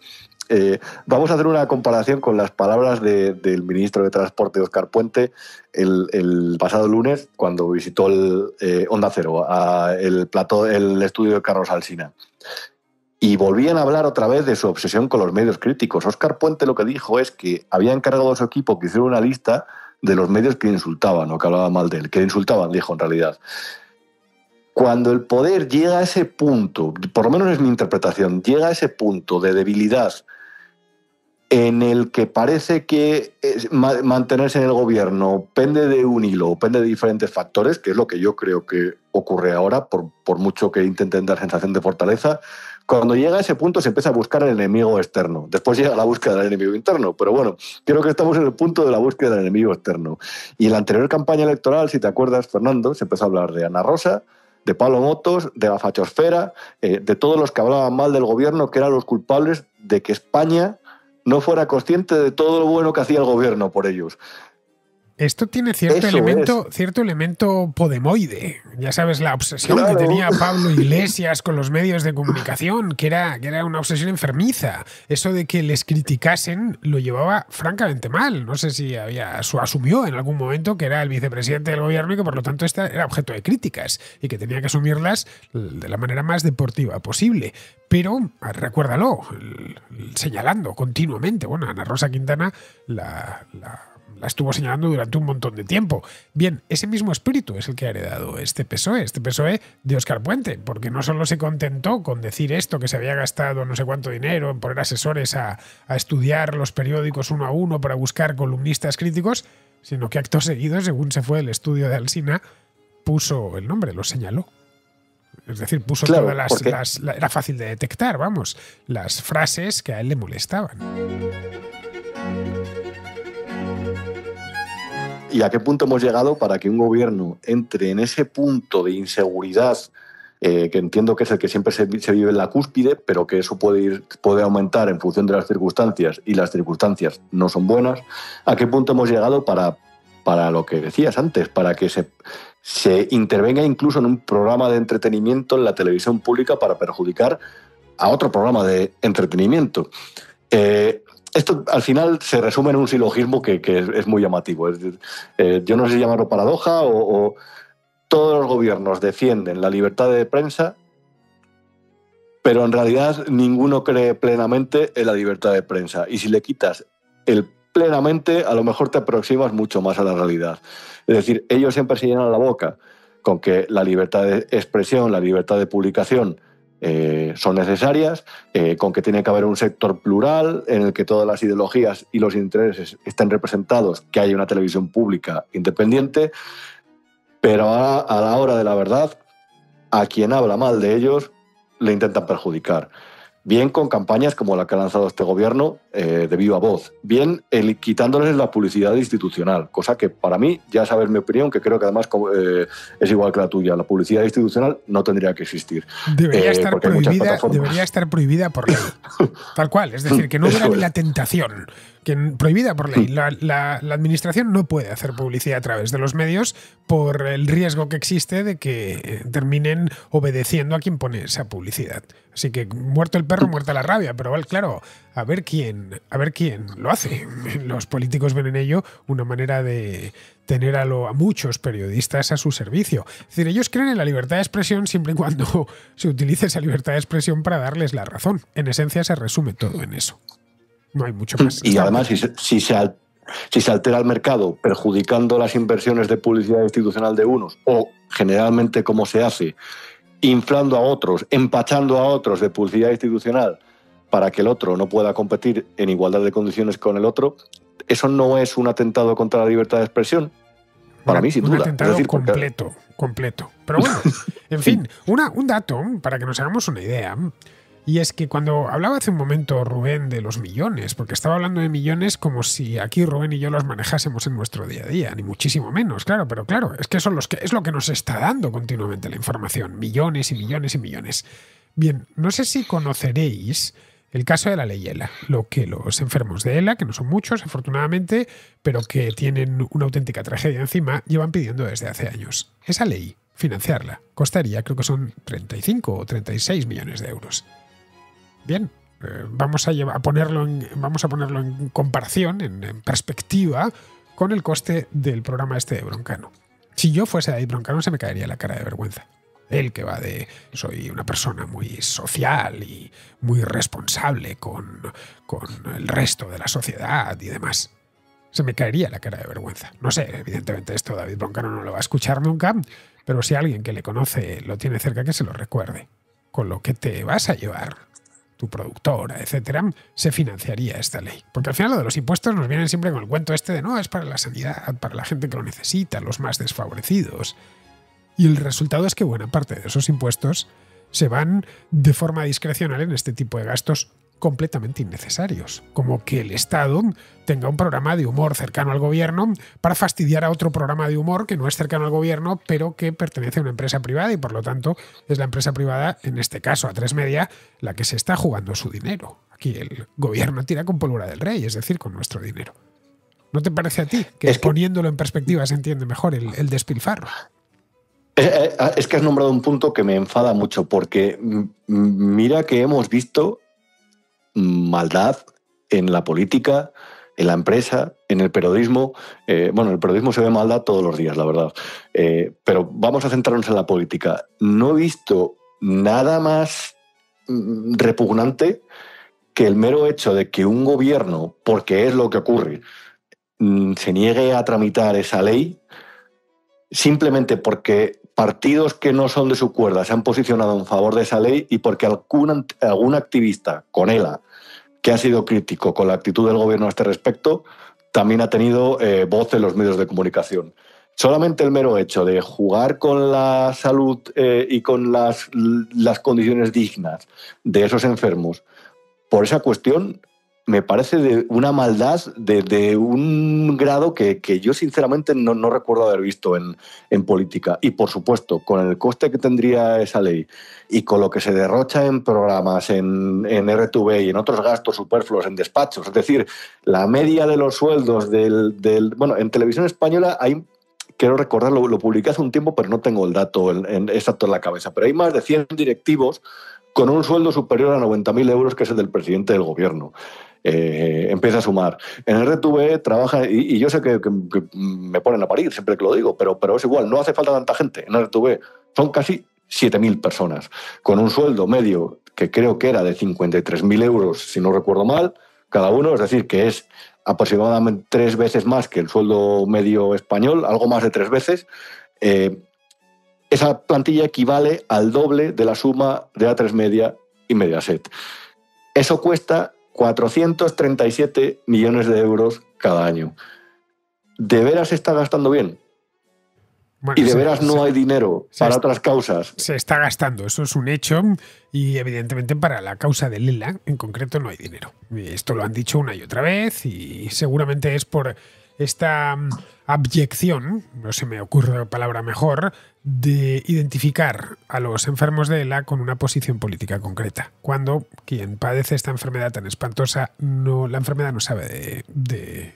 eh, vamos a hacer una comparación con las palabras del ministro de Transporte, Oscar Puente, el, pasado lunes, cuando visitó el eh, Onda Cero, el, el estudio de Carlos Alsina. Y volvían a hablar otra vez de su obsesión con los medios críticos. Oscar Puente lo que dijo es que había encargado a su equipo que hiciera una lista de los medios que insultaban o que hablaban mal de él, que insultaban, dijo en realidad. Cuando el poder llega a ese punto, por lo menos es mi interpretación, llega a ese punto de debilidad en el que parece que mantenerse en el gobierno pende de un hilo, pende de diferentes factores, que es lo que yo creo que ocurre ahora, por, mucho que intenten dar sensación de fortaleza, cuando llega a ese punto se empieza a buscar el enemigo externo. Después llega la búsqueda del enemigo interno, pero bueno, creo que estamos en el punto de la búsqueda del enemigo externo. Y en la anterior campaña electoral, si te acuerdas, Fernando, se empezó a hablar de Ana Rosa, de Pablo Motos, de la fachosfera, eh, de todos los que hablaban mal del gobierno, que eran los culpables de que España no fuera consciente de todo lo bueno que hacía el gobierno por ellos. Esto tiene cierto elemento, cierto elemento podemoide. Ya sabes la obsesión que tenía Pablo Iglesias con los medios de comunicación, que era, que era una obsesión enfermiza. Eso de que les criticasen lo llevaba francamente mal. No sé si había asumió en algún momento que era el vicepresidente del gobierno y que por lo tanto era objeto de críticas y que tenía que asumirlas de la manera más deportiva posible. Pero recuérdalo, señalando continuamente. Bueno, Ana Rosa Quintana la la estuvo señalando durante un montón de tiempo. Bien, ese mismo espíritu es el que ha heredado este PSOE, este PSOE de Oscar Puente, porque no solo se contentó con decir esto, que se había gastado no sé cuánto dinero en poner asesores a, estudiar los periódicos uno a uno para buscar columnistas críticos, sino que acto seguido, según se fue el estudio de Alsina, puso el nombre, lo señaló. Es decir, puso todas las, las, Era fácil de detectar, vamos, las frases que a él le molestaban. y a qué punto hemos llegado para que un gobierno entre en ese punto de inseguridad eh, que entiendo que es el que siempre se, vive en la cúspide, pero que eso puede, ir, puede aumentar en función de las circunstancias y las circunstancias no son buenas, ¿a qué punto hemos llegado para, para lo que decías antes, para que se, se intervenga incluso en un programa de entretenimiento en la televisión pública para perjudicar a otro programa de entretenimiento? Eh, esto al final se resume en un silogismo que, es, muy llamativo. Eh, yo no sé si llamarlo paradoja o, o todos los gobiernos defienden la libertad de prensa, pero en realidad ninguno cree plenamente en la libertad de prensa. Y si le quitas el plenamente, a lo mejor te aproximas mucho más a la realidad. Es decir, ellos siempre se llenan la boca con que la libertad de expresión, la libertad de publicación eh, son necesarias, eh, con que tiene que haber un sector plural en el que todas las ideologías y los intereses estén representados, que haya una televisión pública independiente, pero a la hora de la verdad, a quien habla mal de ellos le intentan perjudicar bien con campañas como la que ha lanzado este gobierno eh, de viva voz, bien eh, quitándoles la publicidad institucional, cosa que para mí, ya sabes mi opinión, que creo que además eh, es igual que la tuya, la publicidad institucional no tendría que existir. Debería, eh, estar, prohibida, debería estar prohibida por ley. Tal cual, es decir, que no hubiera la tentación prohibida por ley. La, administración no puede hacer publicidad a través de los medios por el riesgo que existe de que eh, terminen obedeciendo a quien pone esa publicidad. Así que muerto el perro, muerta la rabia, pero claro, a ver quién, a ver quién lo hace. Los políticos ven en ello una manera de tener a muchos periodistas a su servicio. Es decir, ellos creen en la libertad de expresión siempre y cuando se utilice esa libertad de expresión para darles la razón. En esencia se resume todo en eso. No hay mucho más. Y además, si se, si se altera el mercado perjudicando las inversiones de publicidad institucional de unos, o generalmente como se hace, inflando a otros, empachando a otros de publicidad institucional para que el otro no pueda competir en igualdad de condiciones con el otro, eso no es un atentado contra la libertad de expresión. Para mí, sin un duda. Atentado decir, completo, completo. Pero bueno, en fin, una, un dato para que nos hagamos una idea. Y es que cuando hablaba hace un momento Rubén de los millones, porque estaba hablando de millones como si aquí Rubén y yo los manejásemos en nuestro día a día, ni muchísimo menos, claro, pero claro, es que son los que es lo que nos está dando continuamente la información, millones y millones y millones. Bien, no sé si conoceréis el caso de la ley ELA, lo que los enfermos de ELA, que no son muchos afortunadamente, pero que tienen una auténtica tragedia encima, llevan pidiendo desde hace años. Esa ley, financiarla, costaría creo que son 35 o 36 millones de euros. Bien, eh, vamos a, ponerlo en, vamos a ponerlo en comparación, en, perspectiva, con el coste del programa este de Broncano. Si yo fuese David Broncano se me caería la cara de vergüenza. Él que va de soy una persona muy social y muy responsable con, con el resto de la sociedad y demás se me caería la cara de vergüenza. No sé, evidentemente esto David Broncano no lo va a escuchar nunca, pero si alguien que le conoce lo tiene cerca, que se lo recuerde. Con lo que te vas a llevar tu productora, etcétera, se financiaría esta ley. Porque al final lo de los impuestos nos vienen siempre con el cuento este de no, es para la sanidad, para la gente que lo necesita, los más desfavorecidos. Y el resultado es que buena parte de esos impuestos se van de forma discrecional en este tipo de gastos completamente innecesarios, como que el Estado tenga un programa de humor cercano al gobierno para fastidiar a otro programa de humor que no es cercano al gobierno, pero que pertenece a una empresa privada y por lo tanto es la empresa privada, en este caso a tres media, la que se está jugando su dinero. Aquí el gobierno tira con pólvora del rey, es decir, con nuestro dinero. ¿No te parece a ti que, poniéndolo en perspectiva se entiende mejor el, despilfarro? Eh, es que has nombrado un punto que me enfada mucho, porque mira que hemos visto maldad en la política, en la empresa, en el periodismo. Eh, bueno, el periodismo se ve maldad todos los días, la verdad. Eh, pero vamos a centrarnos en la política. No he visto nada más mm, repugnante que el mero hecho de que un gobierno, porque es lo que ocurre, mm, se niegue a tramitar esa ley simplemente porque partidos que no son de su cuerda se han posicionado en favor de esa ley y porque algún, algún activista con ELA que ha sido crítico con la actitud del gobierno a este respecto también ha tenido eh, voz en los medios de comunicación. Solamente el mero hecho de jugar con la salud eh, y con las, las condiciones dignas de esos enfermos por esa cuestión me parece de una maldad de, un grado que, yo sinceramente no, recuerdo haber visto en, en, política. Y por supuesto, con el coste que tendría esa ley y con lo que se derrocha en programas, en, en RTV y en otros gastos superfluos, en despachos, es decir, la media de los sueldos del... bueno, en televisión española hay quiero recordar, lo, lo, publiqué hace un tiempo, pero no tengo el dato en, exacto en la cabeza, pero hay más de 100 directivos con un sueldo superior a 90.000 euros, que es el del presidente del gobierno. Eh, empieza a sumar. En RTVE trabaja, y, yo sé que, me ponen a parir siempre que lo digo, pero, pero es igual, no hace falta tanta gente en RTVE. Son casi 7.000 personas, con un sueldo medio que creo que era de 53.000 euros, si no recuerdo mal, cada uno, es decir, que es aproximadamente tres veces más que el sueldo medio español, algo más de tres veces. Eh, esa plantilla equivale al doble de la suma de A3 Media y Mediaset. Eso cuesta 437 millones de euros cada año. ¿De veras se está gastando bien? y de veras no hay dinero para otras causas. Se está gastando, eso es un hecho. Y evidentemente para la causa de Lila, en concreto no hay dinero. Esto lo han dicho una y otra vez y seguramente es por esta mm, abyección, no se me ocurre la palabra mejor, de identificar a los enfermos de ELA con una posición política concreta, cuando quien padece esta enfermedad tan espantosa, no, la enfermedad no sabe de,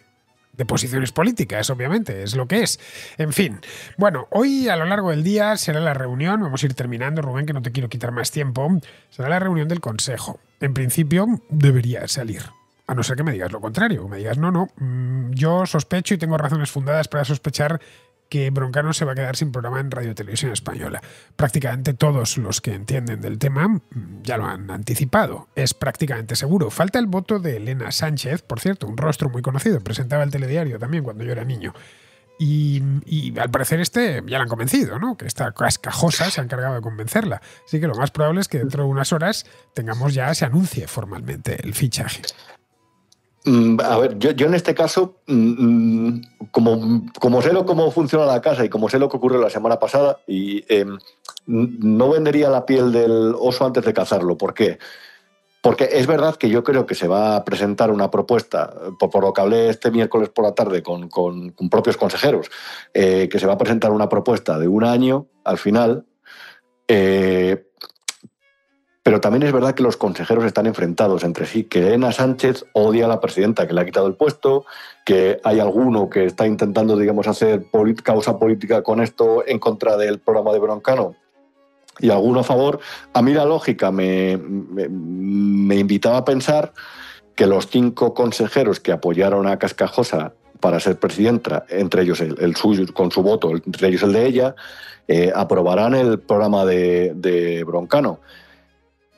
de posiciones políticas, obviamente, es lo que es. En fin, bueno, hoy a lo largo del día será la reunión, vamos a ir terminando, Rubén, que no te quiero quitar más tiempo, será la reunión del Consejo. En principio debería salir a no ser que me digas lo contrario, me digas, no, no, mm, yo sospecho y tengo razones fundadas para sospechar que Broncano se va a quedar sin programa en Radio Televisión Española. Prácticamente todos los que entienden del tema mm, ya lo han anticipado. Es prácticamente seguro. Falta el voto de Elena Sánchez, por cierto, un rostro muy conocido. Presentaba el telediario también cuando yo era niño. Y, al parecer este ya la han convencido, ¿no? Que esta cascajosa se ha encargado de convencerla. Así que lo más probable es que dentro de unas horas tengamos ya, se anuncie formalmente el fichaje. Mm, a ver, yo, en este caso, mm, mm, como, sé lo, cómo funciona la casa y como sé lo que ocurrió la semana pasada, y, em, no vendería la piel del oso antes de cazarlo. ¿Por qué? Porque es verdad que yo creo que se va a presentar una propuesta, eh, por, lo que hablé este miércoles por la tarde con, propios consejeros, eh, que se va a presentar una propuesta de un año al final. Eh, pero también es verdad que los consejeros están enfrentados entre sí, que Elena Sánchez odia a la presidenta que le ha quitado el puesto, que hay alguno que está intentando, digamos, hacer causa política con esto en contra del programa de Broncano y alguno a favor. A mí la lógica me, invitaba a pensar que los cinco consejeros que apoyaron a Cascajosa para ser presidenta, entre ellos el, suyo, con su voto, entre ellos el de ella, eh, aprobarán el programa de Broncano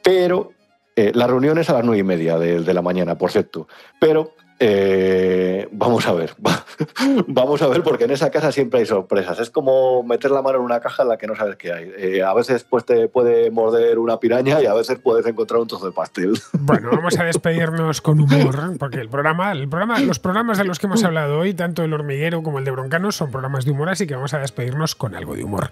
pero eh, la reunión es a las nueve y media de, la mañana, por cierto. Pero eh, vamos a ver, vamos a ver, porque en esa casa siempre hay sorpresas. Es como meter la mano en una caja en la que no sabes qué hay. Eh, a veces pues, te puede morder una piraña y a veces puedes encontrar un trozo de pastel. Bueno, vamos a despedirnos con humor, porque el programa, el programa, los programas de los que hemos hablado hoy, tanto el hormiguero como el de broncano son programas de humor, así que vamos a despedirnos con algo de humor.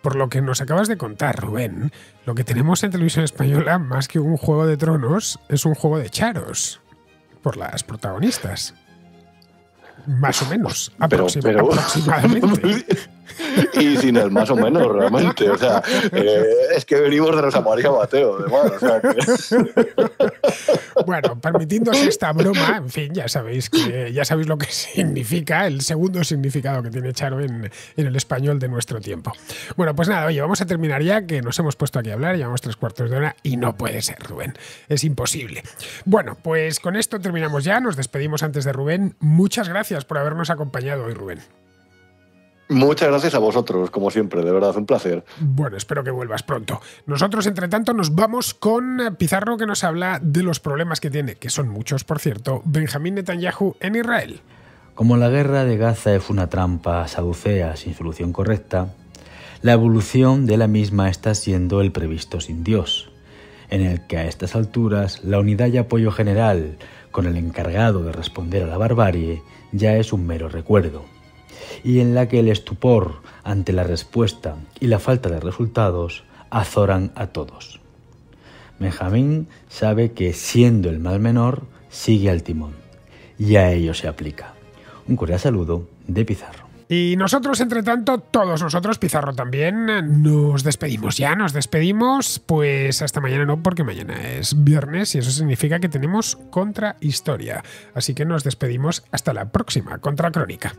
Por lo que nos acabas de contar, Rubén, lo que tenemos en televisión española, más que un juego de tronos, es un juego de charos por las protagonistas. Más o menos, pero, aproximadamente. y sin el más o menos, realmente. O sea, eh, es que venimos de los amarillos Mateo, o sea, bueno, permitiéndose esta broma, en fin, ya sabéis que ya sabéis lo que significa, el segundo significado que tiene Charo en el español de nuestro tiempo. Bueno, pues nada, oye, vamos a terminar ya, que nos hemos puesto aquí a hablar, llevamos tres cuartos de hora y no puede ser, Rubén. Es imposible. Bueno, pues con esto terminamos ya, nos despedimos antes de Rubén. Muchas gracias por habernos acompañado hoy, Rubén. Muchas gracias a vosotros, como siempre, de verdad, un placer. Bueno, espero que vuelvas pronto. Nosotros, entre tanto, nos vamos con Pizarro que nos habla de los problemas que tiene, que son muchos, por cierto, Benjamín Netanyahu en Israel. Como la guerra de Gaza es una trampa saducea sin solución correcta, la evolución de la misma está siendo el previsto sin Dios, en el que a estas alturas la unidad y apoyo general con el encargado de responder a la barbarie ya es un mero recuerdo y en la que el estupor ante la respuesta y la falta de resultados azoran a todos. Benjamín sabe que siendo el mal menor, sigue al timón y a ello se aplica. Un cordial saludo de Pizarro. Y nosotros, entre tanto, todos nosotros, Pizarro también, nos despedimos ya, nos despedimos, pues hasta mañana no, porque mañana es viernes y eso significa que tenemos contra historia. Así que nos despedimos hasta la próxima, contra crónica.